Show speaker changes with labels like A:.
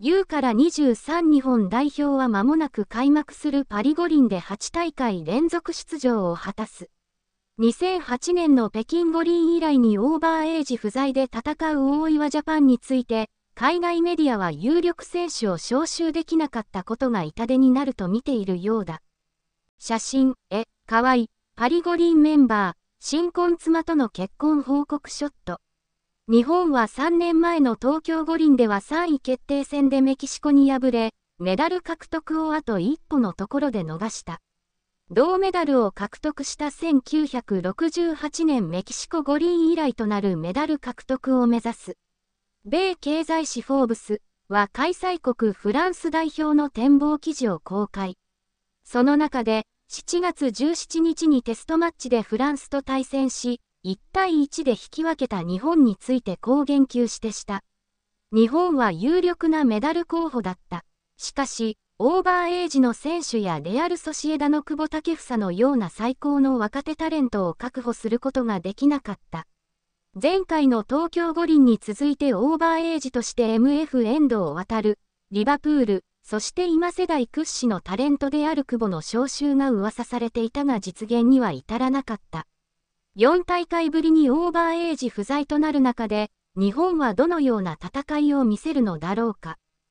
A: U から23日本代表は間もなく開幕するパリ五輪で8大会連続出場を果たす。2008年の北京五輪以来にオーバーエイジ不在で戦う大岩ジャパンについて、海外メディアは有力選手を招集できなかったことが痛手になると見ているようだ。写真、絵、河合、パリ五輪メンバー、新婚妻との結婚報告ショット。日本は3年前の東京五輪では3位決定戦でメキシコに敗れ、メダル獲得をあと一歩のところで逃した。銅メダルを獲得した1968年メキシコ五輪以来となるメダル獲得を目指す。米経済誌フォーブスは開催国フランス代表の展望記事を公開。その中で7月17日にテストマッチでフランスと対戦し、1対1で引き分けた日本についてこう言及してした。日本は有力なメダル候補だった。しかし、オーバーエイジの選手やレアル・ソシエダの久保建英のような最高の若手タレントを確保することができなかった。前回の東京五輪に続いてオーバーエイジとして MF 遠藤渡る、リバプール、そして今世代屈指のタレントである久保の招集が噂されていたが実現には至らなかった。4大会ぶりにオーバーエイジ不在となる中で、日本はどのような戦いを見せるのだろうか。